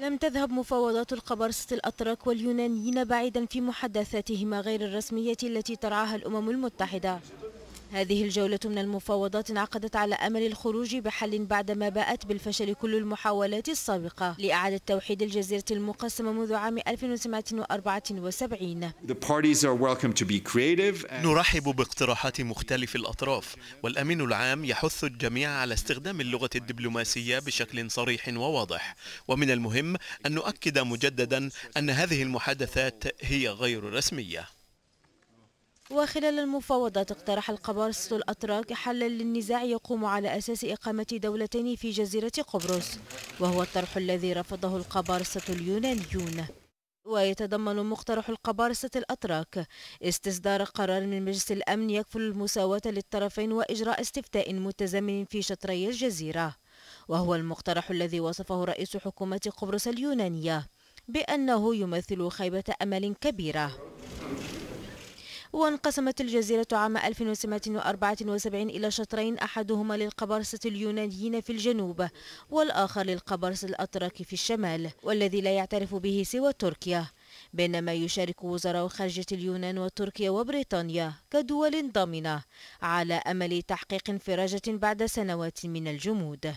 لم تذهب مفاوضات القبرصة الأتراك واليونانيين بعيدا في محادثاتهما غير الرسمية التي ترعاها الأمم المتحدة هذه الجولة من المفاوضات انعقدت على أمل الخروج بحل بعدما باءت بالفشل كل المحاولات السابقة لإعادة توحيد الجزيرة المقسمة منذ عام 1974 نرحب باقتراحات مختلف الأطراف والأمين العام يحث الجميع على استخدام اللغة الدبلوماسية بشكل صريح وواضح ومن المهم أن نؤكد مجددا أن هذه المحادثات هي غير رسمية وخلال المفاوضات اقترح القبارسة الأتراك حلا للنزاع يقوم على أساس إقامة دولتين في جزيرة قبرص وهو الطرح الذي رفضه القبارسة اليونانيون ويتضمن مقترح القبارسة الأتراك استصدار قرار من مجلس الأمن يكفل المساواة للطرفين وإجراء استفتاء متزامن في شطري الجزيرة وهو المقترح الذي وصفه رئيس حكومة قبرص اليونانية بأنه يمثل خيبة أمل كبيرة وانقسمت الجزيرة عام 1974 إلى شطرين أحدهما للقبرصة اليونانيين في الجنوب والآخر للقبرص الأتراك في الشمال والذي لا يعترف به سوى تركيا بينما يشارك وزراء خارجية اليونان وتركيا وبريطانيا كدول ضامنة على أمل تحقيق انفراجة بعد سنوات من الجمود